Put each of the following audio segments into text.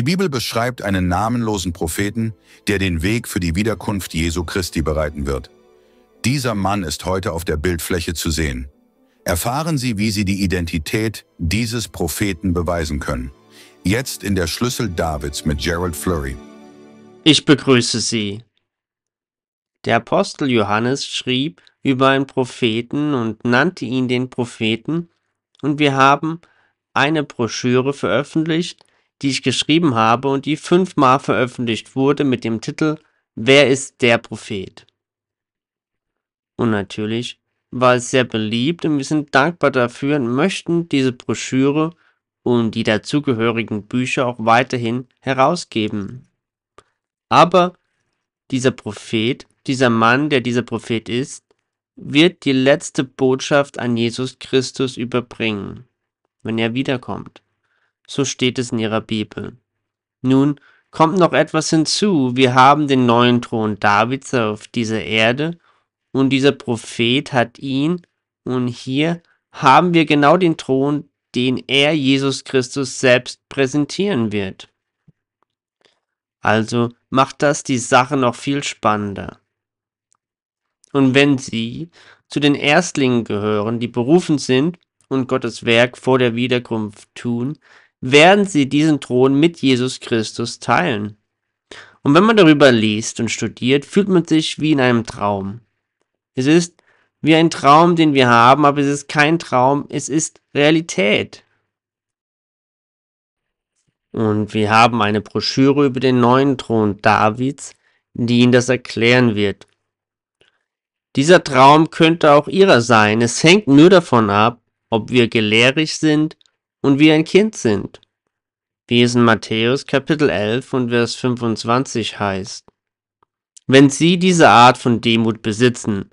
Die Bibel beschreibt einen namenlosen Propheten, der den Weg für die Wiederkunft Jesu Christi bereiten wird. Dieser Mann ist heute auf der Bildfläche zu sehen. Erfahren Sie, wie Sie die Identität dieses Propheten beweisen können. Jetzt in der Schlüssel Davids mit Gerald Flurry. Ich begrüße Sie. Der Apostel Johannes schrieb über einen Propheten und nannte ihn den Propheten, und wir haben eine Broschüre veröffentlicht, die ich geschrieben habe und die fünfmal veröffentlicht wurde mit dem Titel Wer ist der Prophet? Und natürlich war es sehr beliebt und wir sind dankbar dafür und möchten diese Broschüre und die dazugehörigen Bücher auch weiterhin herausgeben. Aber dieser Prophet, dieser Mann, der dieser Prophet ist, wird die letzte Botschaft an Jesus Christus überbringen, wenn er wiederkommt so steht es in ihrer Bibel. Nun kommt noch etwas hinzu, wir haben den neuen Thron Davids auf dieser Erde und dieser Prophet hat ihn und hier haben wir genau den Thron, den er Jesus Christus selbst präsentieren wird. Also macht das die Sache noch viel spannender. Und wenn Sie zu den Erstlingen gehören, die berufen sind und Gottes Werk vor der Wiederkunft tun, werden sie diesen Thron mit Jesus Christus teilen. Und wenn man darüber liest und studiert, fühlt man sich wie in einem Traum. Es ist wie ein Traum, den wir haben, aber es ist kein Traum, es ist Realität. Und wir haben eine Broschüre über den neuen Thron Davids, die Ihnen das erklären wird. Dieser Traum könnte auch Ihrer sein. Es hängt nur davon ab, ob wir gelehrig sind und wie ein Kind sind, wie es in Matthäus Kapitel 11 und Vers 25 heißt. Wenn sie diese Art von Demut besitzen,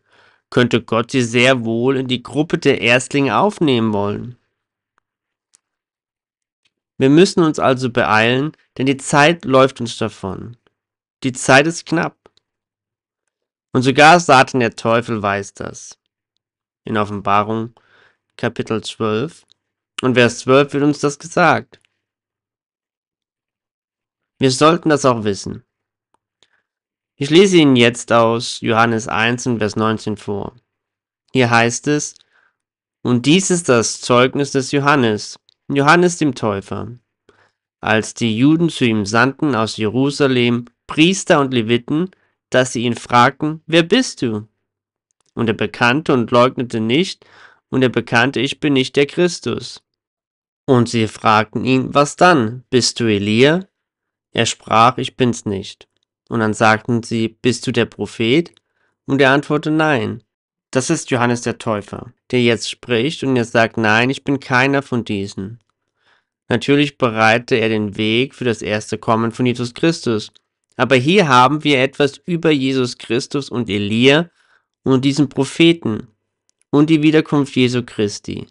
könnte Gott sie sehr wohl in die Gruppe der Erstlinge aufnehmen wollen. Wir müssen uns also beeilen, denn die Zeit läuft uns davon. Die Zeit ist knapp. Und sogar Satan der Teufel weiß das. In Offenbarung Kapitel 12, und Vers 12 wird uns das gesagt. Wir sollten das auch wissen. Ich lese Ihnen jetzt aus Johannes 1 und Vers 19 vor. Hier heißt es, und dies ist das Zeugnis des Johannes, Johannes dem Täufer. Als die Juden zu ihm sandten aus Jerusalem, Priester und Leviten, dass sie ihn fragten, wer bist du? Und er bekannte und leugnete nicht, und er bekannte, ich bin nicht der Christus. Und sie fragten ihn, was dann? Bist du Elia? Er sprach, ich bin's nicht. Und dann sagten sie, bist du der Prophet? Und er antwortete, nein. Das ist Johannes der Täufer, der jetzt spricht und er sagt, nein, ich bin keiner von diesen. Natürlich bereitete er den Weg für das erste Kommen von Jesus Christus. Aber hier haben wir etwas über Jesus Christus und Elia und diesen Propheten und die Wiederkunft Jesu Christi.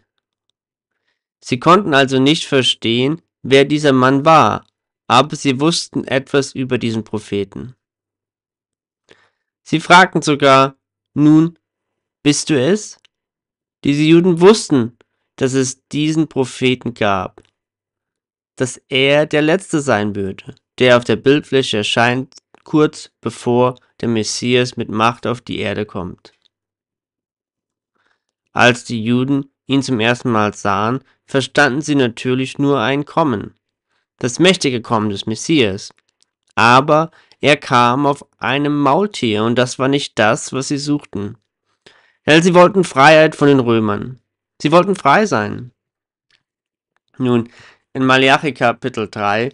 Sie konnten also nicht verstehen, wer dieser Mann war, aber sie wussten etwas über diesen Propheten. Sie fragten sogar, nun, bist du es? Diese Juden wussten, dass es diesen Propheten gab, dass er der Letzte sein würde, der auf der Bildfläche erscheint, kurz bevor der Messias mit Macht auf die Erde kommt. Als die Juden ihn zum ersten Mal sahen, verstanden sie natürlich nur ein Kommen, das mächtige Kommen des Messias. Aber er kam auf einem Maultier und das war nicht das, was sie suchten. Denn sie wollten Freiheit von den Römern. Sie wollten frei sein. Nun, in Malachi Kapitel 3,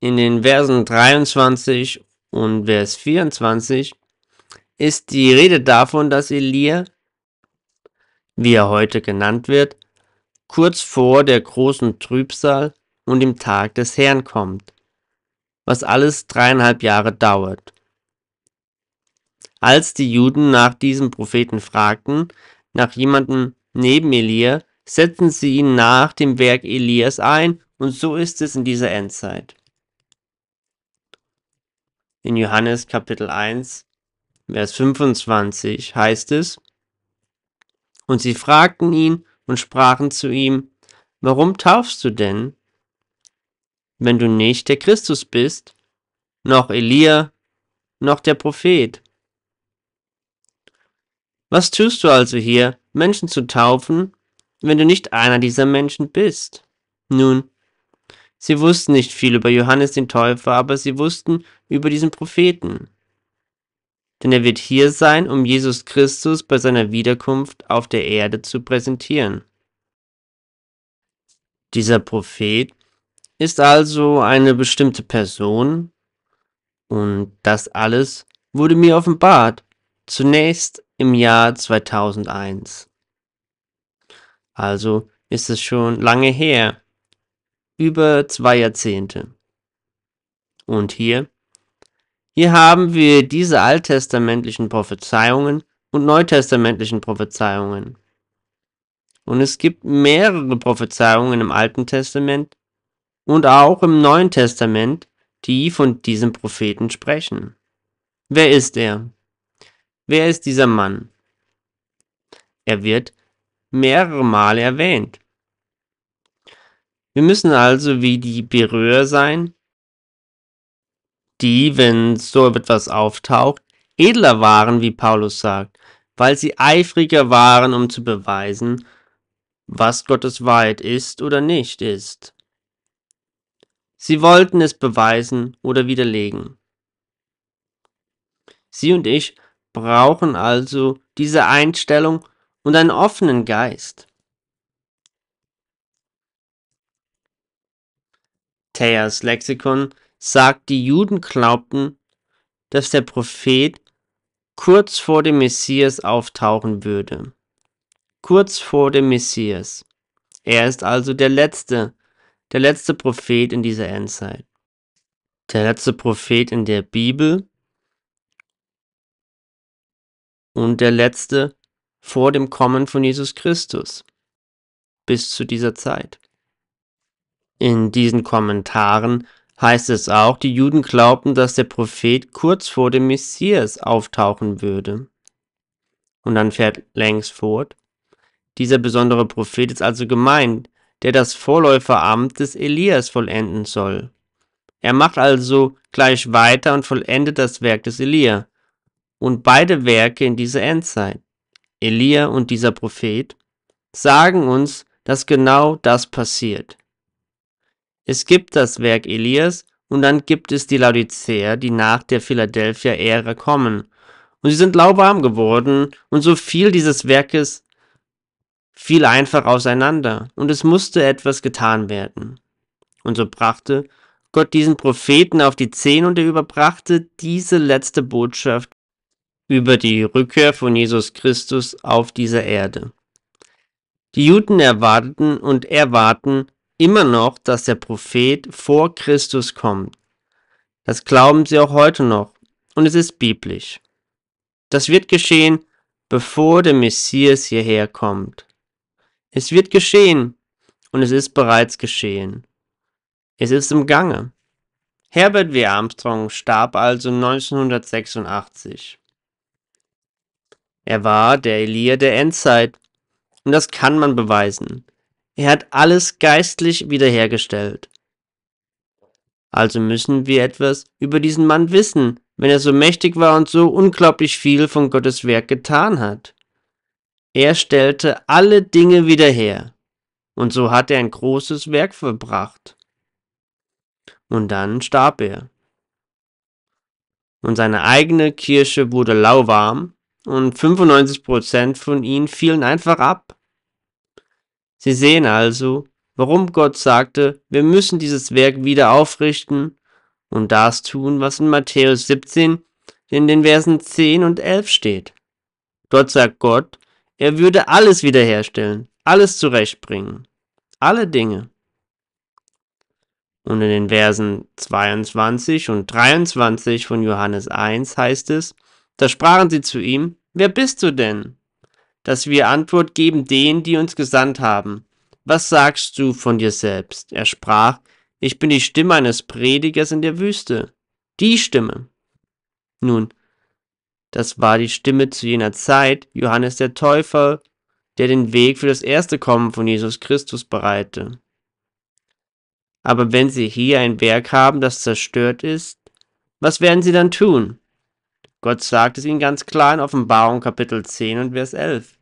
in den Versen 23 und Vers 24, ist die Rede davon, dass Elia wie er heute genannt wird, kurz vor der großen Trübsal und dem Tag des Herrn kommt, was alles dreieinhalb Jahre dauert. Als die Juden nach diesem Propheten fragten, nach jemandem neben Elia, setzten sie ihn nach dem Werk Elias ein, und so ist es in dieser Endzeit. In Johannes Kapitel 1, Vers 25 heißt es, und sie fragten ihn und sprachen zu ihm, Warum taufst du denn, wenn du nicht der Christus bist, noch Elia, noch der Prophet? Was tust du also hier, Menschen zu taufen, wenn du nicht einer dieser Menschen bist? Nun, sie wussten nicht viel über Johannes den Täufer, aber sie wussten über diesen Propheten. Denn er wird hier sein, um Jesus Christus bei seiner Wiederkunft auf der Erde zu präsentieren. Dieser Prophet ist also eine bestimmte Person und das alles wurde mir offenbart, zunächst im Jahr 2001. Also ist es schon lange her, über zwei Jahrzehnte. Und hier hier haben wir diese alttestamentlichen Prophezeiungen und neutestamentlichen Prophezeiungen. Und es gibt mehrere Prophezeiungen im Alten Testament und auch im Neuen Testament, die von diesem Propheten sprechen. Wer ist er? Wer ist dieser Mann? Er wird mehrere Male erwähnt. Wir müssen also wie die Berührer sein, die, wenn so etwas auftaucht, edler waren, wie Paulus sagt, weil sie eifriger waren, um zu beweisen, was Gottes Wahrheit ist oder nicht ist. Sie wollten es beweisen oder widerlegen. Sie und ich brauchen also diese Einstellung und einen offenen Geist. Theas Lexikon sagt, die Juden glaubten, dass der Prophet kurz vor dem Messias auftauchen würde. Kurz vor dem Messias. Er ist also der letzte, der letzte Prophet in dieser Endzeit. Der letzte Prophet in der Bibel und der letzte vor dem Kommen von Jesus Christus bis zu dieser Zeit. In diesen Kommentaren heißt es auch, die Juden glaubten, dass der Prophet kurz vor dem Messias auftauchen würde. Und dann fährt Lengs fort. Dieser besondere Prophet ist also gemeint, der das Vorläuferamt des Elias vollenden soll. Er macht also gleich weiter und vollendet das Werk des Elia. Und beide Werke in dieser Endzeit, Elia und dieser Prophet, sagen uns, dass genau das passiert. Es gibt das Werk Elias und dann gibt es die Laodicea, die nach der Philadelphia-Ära kommen. Und sie sind lauwarm geworden und so viel dieses Werkes fiel einfach auseinander und es musste etwas getan werden. Und so brachte Gott diesen Propheten auf die Zehen und er überbrachte diese letzte Botschaft über die Rückkehr von Jesus Christus auf dieser Erde. Die Juden erwarteten und erwarten, immer noch, dass der Prophet vor Christus kommt. Das glauben sie auch heute noch und es ist biblisch. Das wird geschehen, bevor der Messias hierher kommt. Es wird geschehen und es ist bereits geschehen. Es ist im Gange. Herbert W. Armstrong starb also 1986. Er war der Elia der Endzeit und das kann man beweisen. Er hat alles geistlich wiederhergestellt. Also müssen wir etwas über diesen Mann wissen, wenn er so mächtig war und so unglaublich viel von Gottes Werk getan hat. Er stellte alle Dinge wieder her, und so hat er ein großes Werk verbracht. Und dann starb er. Und seine eigene Kirche wurde lauwarm, und 95% von ihnen fielen einfach ab. Sie sehen also, warum Gott sagte, wir müssen dieses Werk wieder aufrichten und das tun, was in Matthäus 17 in den Versen 10 und 11 steht. Dort sagt Gott, er würde alles wiederherstellen, alles zurechtbringen, alle Dinge. Und in den Versen 22 und 23 von Johannes 1 heißt es, da sprachen sie zu ihm, wer bist du denn? dass wir Antwort geben denen, die uns gesandt haben. Was sagst du von dir selbst? Er sprach, ich bin die Stimme eines Predigers in der Wüste. Die Stimme. Nun, das war die Stimme zu jener Zeit, Johannes der Täufer, der den Weg für das erste Kommen von Jesus Christus bereite. Aber wenn sie hier ein Werk haben, das zerstört ist, was werden sie dann tun? Gott sagt es ihnen ganz klar in Offenbarung Kapitel 10 und Vers 11.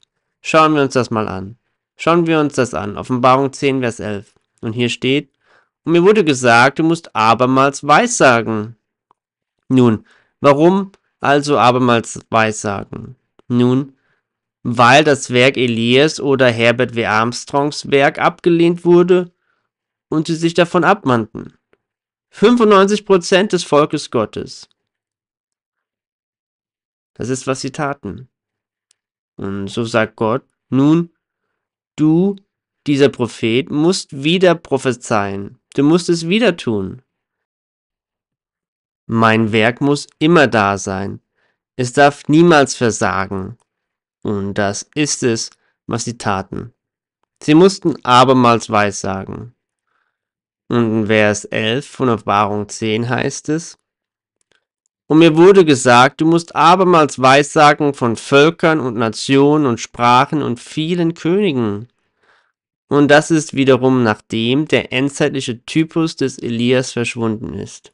Schauen wir uns das mal an. Schauen wir uns das an. Offenbarung 10, Vers 11. Und hier steht, und mir wurde gesagt, du musst abermals weissagen. Nun, warum also abermals weissagen? Nun, weil das Werk Elias oder Herbert W. Armstrongs Werk abgelehnt wurde und sie sich davon abwandten. 95% des Volkes Gottes. Das ist, was sie taten. Und so sagt Gott, nun, du, dieser Prophet, musst wieder prophezeien. Du musst es wieder tun. Mein Werk muss immer da sein. Es darf niemals versagen. Und das ist es, was sie taten. Sie mussten abermals Weissagen. Und in Vers 11 von Offenbarung 10 heißt es, und mir wurde gesagt, du musst abermals Weissagen von Völkern und Nationen und Sprachen und vielen Königen. Und das ist wiederum nachdem der endzeitliche Typus des Elias verschwunden ist.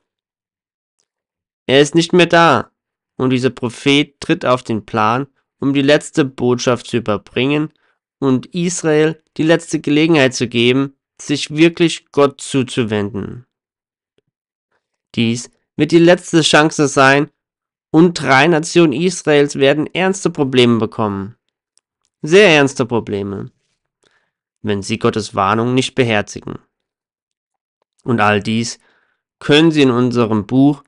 Er ist nicht mehr da, und dieser Prophet tritt auf den Plan, um die letzte Botschaft zu überbringen und Israel die letzte Gelegenheit zu geben, sich wirklich Gott zuzuwenden. Dies wird die letzte Chance sein und drei Nationen Israels werden ernste Probleme bekommen. Sehr ernste Probleme, wenn sie Gottes Warnung nicht beherzigen. Und all dies können Sie in unserem Buch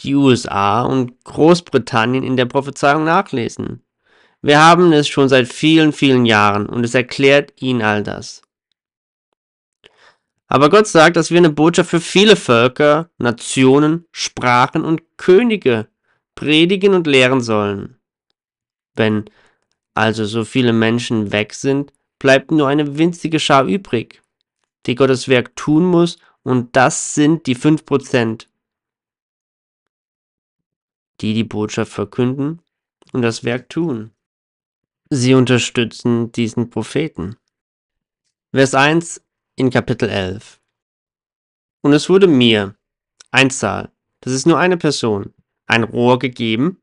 die USA und Großbritannien in der Prophezeiung nachlesen. Wir haben es schon seit vielen, vielen Jahren und es erklärt Ihnen all das. Aber Gott sagt, dass wir eine Botschaft für viele Völker, Nationen, Sprachen und Könige predigen und lehren sollen. Wenn also so viele Menschen weg sind, bleibt nur eine winzige Schar übrig, die Gottes Werk tun muss, und das sind die 5%, die die Botschaft verkünden und das Werk tun. Sie unterstützen diesen Propheten. Vers 1 in Kapitel 11. Und es wurde mir, ein Zahl, das ist nur eine Person, ein Rohr gegeben,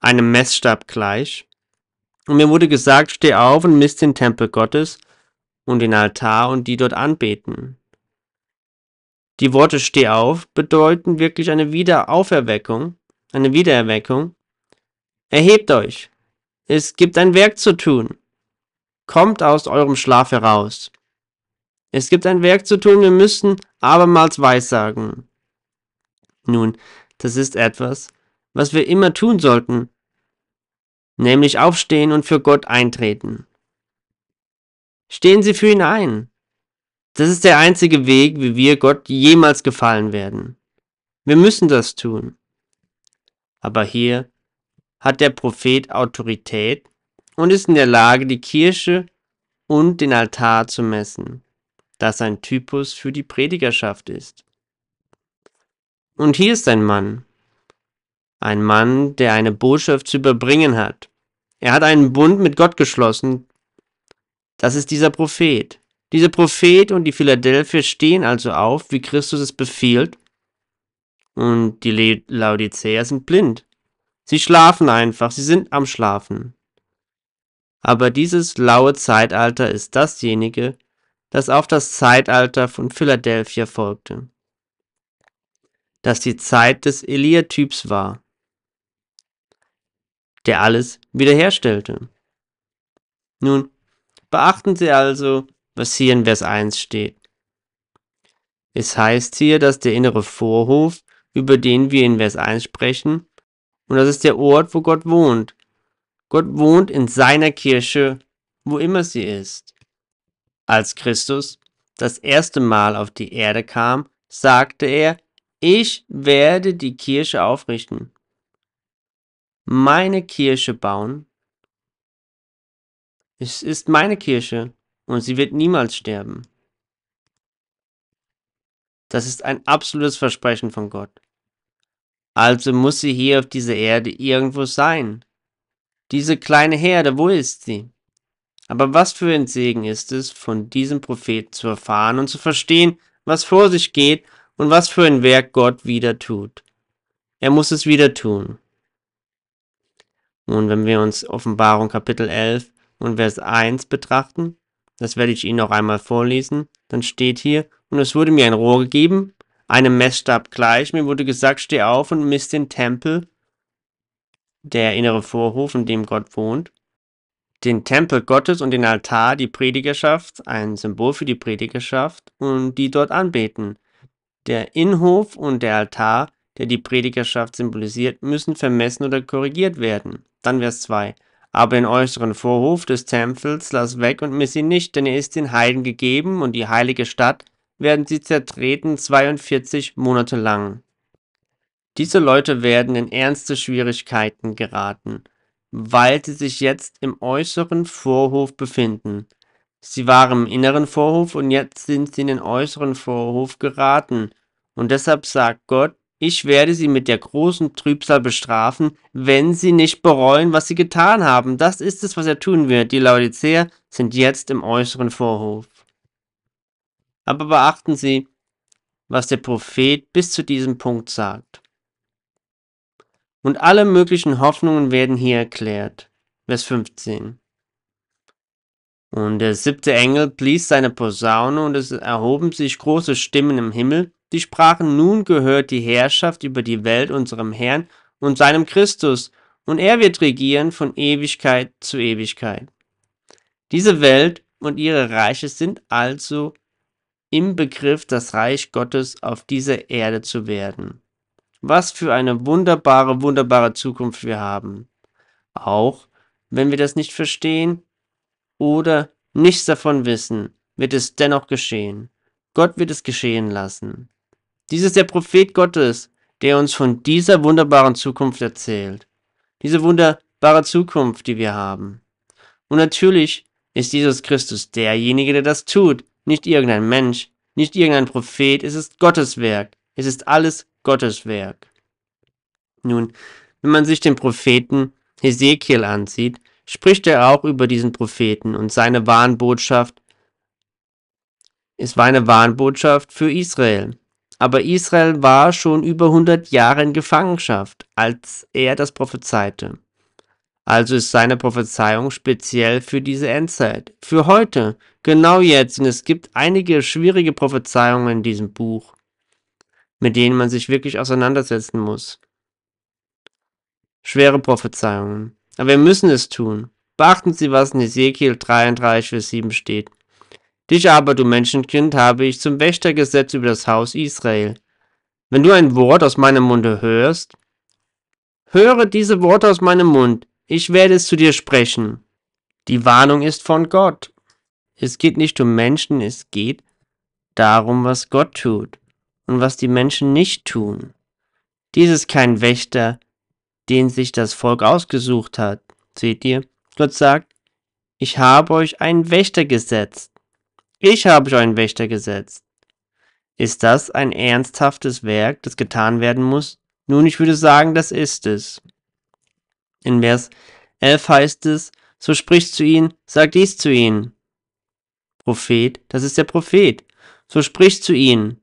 einem Messstab gleich, und mir wurde gesagt, steh auf und misst den Tempel Gottes und den Altar und die dort anbeten. Die Worte steh auf bedeuten wirklich eine Wiederauferweckung, eine Wiedererweckung. Erhebt euch, es gibt ein Werk zu tun. Kommt aus eurem Schlaf heraus. Es gibt ein Werk zu tun, wir müssen abermals weissagen. Nun, das ist etwas, was wir immer tun sollten, nämlich aufstehen und für Gott eintreten. Stehen Sie für ihn ein. Das ist der einzige Weg, wie wir Gott jemals gefallen werden. Wir müssen das tun. Aber hier hat der Prophet Autorität und ist in der Lage, die Kirche und den Altar zu messen das ein Typus für die Predigerschaft ist. Und hier ist ein Mann, ein Mann, der eine Botschaft zu überbringen hat. Er hat einen Bund mit Gott geschlossen. Das ist dieser Prophet. Dieser Prophet und die Philadelphia stehen also auf, wie Christus es befiehlt. Und die Laodicea sind blind. Sie schlafen einfach, sie sind am Schlafen. Aber dieses laue Zeitalter ist dasjenige, das auf das Zeitalter von Philadelphia folgte, das die Zeit des Elia-Typs war, der alles wiederherstellte. Nun, beachten Sie also, was hier in Vers 1 steht. Es heißt hier, dass der innere Vorhof, über den wir in Vers 1 sprechen, und das ist der Ort, wo Gott wohnt. Gott wohnt in seiner Kirche, wo immer sie ist. Als Christus das erste Mal auf die Erde kam, sagte er, ich werde die Kirche aufrichten, meine Kirche bauen. Es ist meine Kirche und sie wird niemals sterben. Das ist ein absolutes Versprechen von Gott. Also muss sie hier auf dieser Erde irgendwo sein. Diese kleine Herde, wo ist sie? Aber was für ein Segen ist es, von diesem Propheten zu erfahren und zu verstehen, was vor sich geht und was für ein Werk Gott wieder tut. Er muss es wieder tun. Nun, wenn wir uns Offenbarung Kapitel 11 und Vers 1 betrachten, das werde ich Ihnen noch einmal vorlesen, dann steht hier, und es wurde mir ein Rohr gegeben, einem Messstab gleich, mir wurde gesagt, steh auf und misst den Tempel, der innere Vorhof, in dem Gott wohnt, den Tempel Gottes und den Altar, die Predigerschaft, ein Symbol für die Predigerschaft und die dort anbeten. Der Innenhof und der Altar, der die Predigerschaft symbolisiert, müssen vermessen oder korrigiert werden. Dann Vers 2. Aber den äußeren Vorhof des Tempels lass weg und miss ihn nicht, denn er ist den Heiden gegeben und die heilige Stadt werden sie zertreten 42 Monate lang. Diese Leute werden in ernste Schwierigkeiten geraten weil sie sich jetzt im äußeren Vorhof befinden. Sie waren im inneren Vorhof und jetzt sind sie in den äußeren Vorhof geraten. Und deshalb sagt Gott, ich werde sie mit der großen Trübsal bestrafen, wenn sie nicht bereuen, was sie getan haben. Das ist es, was er tun wird. Die Laodicea sind jetzt im äußeren Vorhof. Aber beachten Sie, was der Prophet bis zu diesem Punkt sagt. Und alle möglichen Hoffnungen werden hier erklärt. Vers 15. Und der siebte Engel blies seine Posaune und es erhoben sich große Stimmen im Himmel, die sprachen, nun gehört die Herrschaft über die Welt unserem Herrn und seinem Christus, und er wird regieren von Ewigkeit zu Ewigkeit. Diese Welt und ihre Reiche sind also im Begriff, das Reich Gottes auf dieser Erde zu werden was für eine wunderbare, wunderbare Zukunft wir haben. Auch wenn wir das nicht verstehen oder nichts davon wissen, wird es dennoch geschehen. Gott wird es geschehen lassen. Dies ist der Prophet Gottes, der uns von dieser wunderbaren Zukunft erzählt. Diese wunderbare Zukunft, die wir haben. Und natürlich ist Jesus Christus derjenige, der das tut, nicht irgendein Mensch, nicht irgendein Prophet, es ist Gottes Werk. Es ist alles Gottes Werk. Nun, wenn man sich den Propheten Hesekiel ansieht, spricht er auch über diesen Propheten und seine Warnbotschaft. Es war eine Warnbotschaft für Israel. Aber Israel war schon über 100 Jahre in Gefangenschaft, als er das prophezeite. Also ist seine Prophezeiung speziell für diese Endzeit, für heute, genau jetzt. Und es gibt einige schwierige Prophezeiungen in diesem Buch mit denen man sich wirklich auseinandersetzen muss. Schwere Prophezeiungen. Aber wir müssen es tun. Beachten Sie, was in Ezekiel 33, Vers 7 steht. Dich aber, du Menschenkind, habe ich zum Wächter gesetzt über das Haus Israel. Wenn du ein Wort aus meinem Munde hörst, höre diese Worte aus meinem Mund, ich werde es zu dir sprechen. Die Warnung ist von Gott. Es geht nicht um Menschen, es geht darum, was Gott tut und was die Menschen nicht tun. Dies ist kein Wächter, den sich das Volk ausgesucht hat. Seht ihr? Gott sagt, ich habe euch einen Wächter gesetzt. Ich habe euch einen Wächter gesetzt. Ist das ein ernsthaftes Werk, das getan werden muss? Nun, ich würde sagen, das ist es. In Vers 11 heißt es, so sprichst zu ihnen, sag dies zu ihnen. Prophet, das ist der Prophet. So sprichst zu ihnen,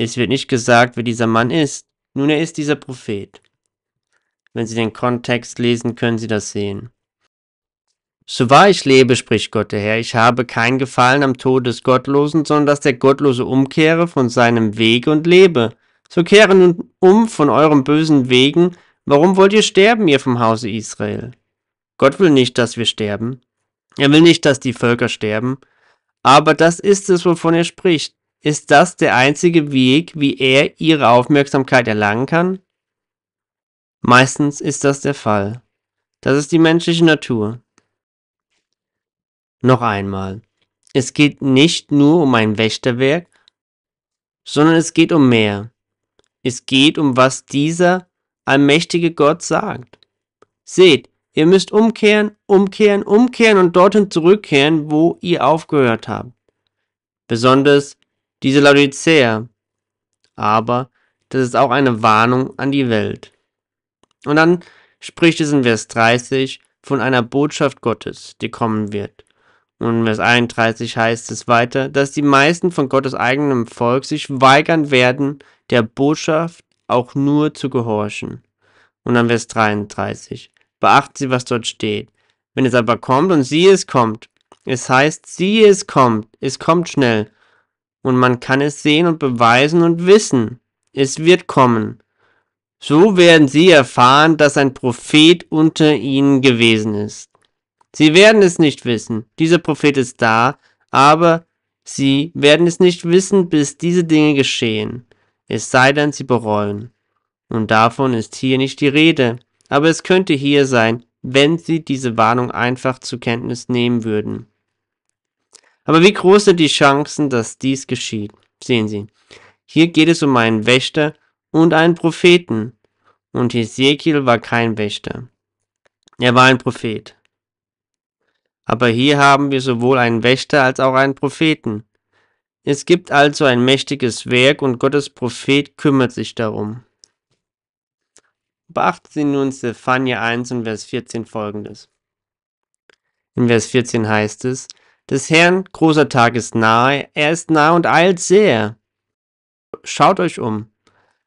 es wird nicht gesagt, wer dieser Mann ist. Nun, er ist dieser Prophet. Wenn Sie den Kontext lesen, können Sie das sehen. So wahr ich lebe, spricht Gott der Herr, ich habe kein Gefallen am Tod des Gottlosen, sondern dass der Gottlose umkehre von seinem Wege und lebe. So kehre nun um von euren bösen Wegen. Warum wollt ihr sterben, ihr vom Hause Israel? Gott will nicht, dass wir sterben. Er will nicht, dass die Völker sterben. Aber das ist es, wovon er spricht. Ist das der einzige Weg, wie er ihre Aufmerksamkeit erlangen kann? Meistens ist das der Fall. Das ist die menschliche Natur. Noch einmal, es geht nicht nur um ein Wächterwerk, sondern es geht um mehr. Es geht um was dieser allmächtige Gott sagt. Seht, ihr müsst umkehren, umkehren, umkehren und dorthin zurückkehren, wo ihr aufgehört habt. Besonders diese Laodicea. Aber das ist auch eine Warnung an die Welt. Und dann spricht es in Vers 30 von einer Botschaft Gottes, die kommen wird. Und in Vers 31 heißt es weiter, dass die meisten von Gottes eigenem Volk sich weigern werden, der Botschaft auch nur zu gehorchen. Und dann Vers 33. Beachten Sie, was dort steht. Wenn es aber kommt und sie es kommt. Es heißt, sie es kommt. Es kommt schnell und man kann es sehen und beweisen und wissen. Es wird kommen. So werden sie erfahren, dass ein Prophet unter ihnen gewesen ist. Sie werden es nicht wissen. Dieser Prophet ist da, aber sie werden es nicht wissen, bis diese Dinge geschehen. Es sei denn, sie bereuen. Und davon ist hier nicht die Rede. Aber es könnte hier sein, wenn sie diese Warnung einfach zur Kenntnis nehmen würden. Aber wie groß sind die Chancen, dass dies geschieht? Sehen Sie, hier geht es um einen Wächter und einen Propheten. Und Ezekiel war kein Wächter. Er war ein Prophet. Aber hier haben wir sowohl einen Wächter als auch einen Propheten. Es gibt also ein mächtiges Werk und Gottes Prophet kümmert sich darum. Beachten Sie nun Zephania 1 und Vers 14 folgendes. In Vers 14 heißt es, des Herrn großer Tag ist nahe, er ist nahe und eilt sehr. Schaut euch um.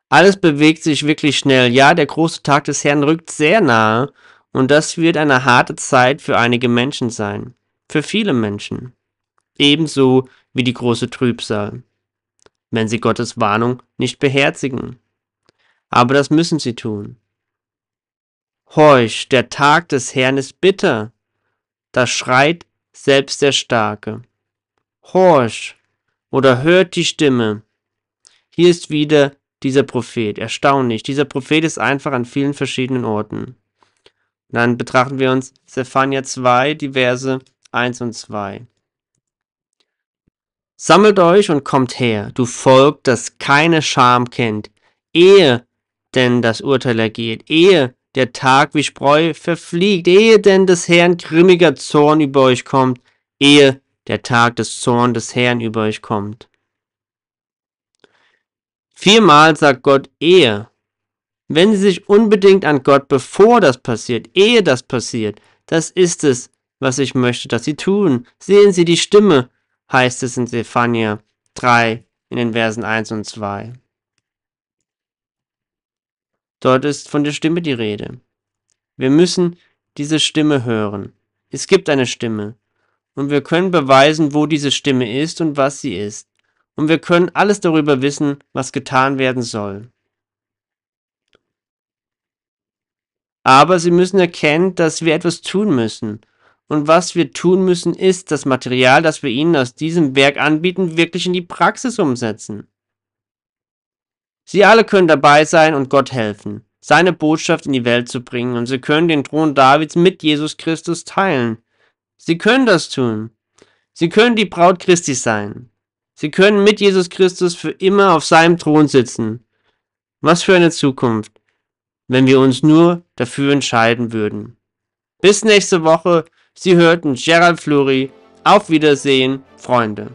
Alles bewegt sich wirklich schnell. Ja, der große Tag des Herrn rückt sehr nahe und das wird eine harte Zeit für einige Menschen sein. Für viele Menschen. Ebenso wie die große Trübsal. Wenn sie Gottes Warnung nicht beherzigen. Aber das müssen sie tun. Heuch, der Tag des Herrn ist bitter. Da schreit selbst der Starke. Horch oder hört die Stimme. Hier ist wieder dieser Prophet. Erstaunlich. Dieser Prophet ist einfach an vielen verschiedenen Orten. dann betrachten wir uns Zephania 2, die Verse 1 und 2. Sammelt euch und kommt her, du Volk, das keine Scham kennt, ehe denn das Urteil ergeht, ehe der Tag wie Spreu verfliegt, ehe denn des Herrn grimmiger Zorn über euch kommt, ehe der Tag des Zorn des Herrn über euch kommt. Viermal sagt Gott ehe. Wenn sie sich unbedingt an Gott, bevor das passiert, ehe das passiert, das ist es, was ich möchte, dass sie tun. Sehen sie die Stimme, heißt es in Zephania 3 in den Versen 1 und 2. Dort ist von der Stimme die Rede. Wir müssen diese Stimme hören. Es gibt eine Stimme. Und wir können beweisen, wo diese Stimme ist und was sie ist. Und wir können alles darüber wissen, was getan werden soll. Aber sie müssen erkennen, dass wir etwas tun müssen. Und was wir tun müssen, ist, das Material, das wir ihnen aus diesem Werk anbieten, wirklich in die Praxis umsetzen. Sie alle können dabei sein und Gott helfen, seine Botschaft in die Welt zu bringen, und sie können den Thron Davids mit Jesus Christus teilen. Sie können das tun. Sie können die Braut Christi sein. Sie können mit Jesus Christus für immer auf seinem Thron sitzen. Was für eine Zukunft, wenn wir uns nur dafür entscheiden würden. Bis nächste Woche. Sie hörten Gerald Fluri. Auf Wiedersehen, Freunde.